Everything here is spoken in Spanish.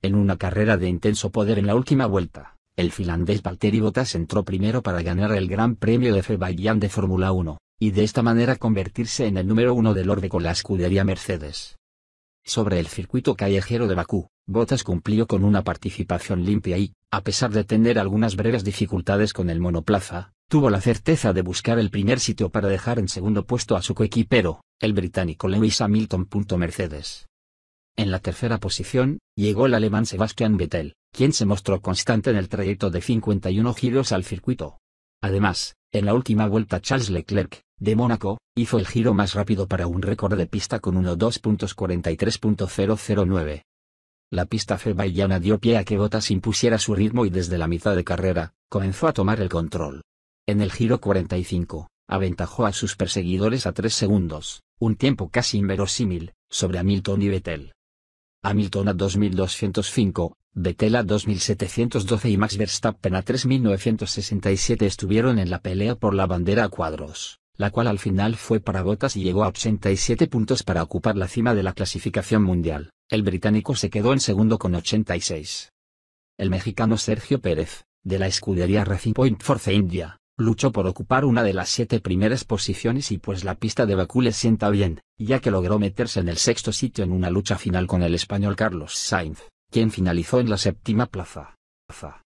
En una carrera de intenso poder en la última vuelta, el finlandés Valtteri Bottas entró primero para ganar el Gran Premio de Azerbaiyán de Fórmula 1, y de esta manera convertirse en el número uno del orbe con la escudería Mercedes. Sobre el circuito callejero de Bakú, Bottas cumplió con una participación limpia y, a pesar de tener algunas breves dificultades con el monoplaza, tuvo la certeza de buscar el primer sitio para dejar en segundo puesto a su coequipero, el británico Lewis Hamilton. Mercedes, en la tercera posición, llegó el alemán Sebastian Vettel, quien se mostró constante en el trayecto de 51 giros al circuito. Además, en la última vuelta Charles Leclerc, de Mónaco, hizo el giro más rápido para un récord de pista con 1.2.43.009. La pista febaillana dio pie a que Bottas impusiera su ritmo y desde la mitad de carrera, comenzó a tomar el control. En el giro 45, aventajó a sus perseguidores a 3 segundos, un tiempo casi inverosímil, sobre Hamilton y Vettel. Hamilton a 2205, Vettel a 2712 y Max Verstappen a 3967 estuvieron en la pelea por la bandera a cuadros, la cual al final fue para Bottas y llegó a 87 puntos para ocupar la cima de la clasificación mundial. El británico se quedó en segundo con 86. El mexicano Sergio Pérez, de la escudería Racing Point Force India, luchó por ocupar una de las siete primeras posiciones y pues la pista de Bakú le sienta bien, ya que logró meterse en el sexto sitio en una lucha final con el español Carlos Sainz, quien finalizó en la séptima plaza.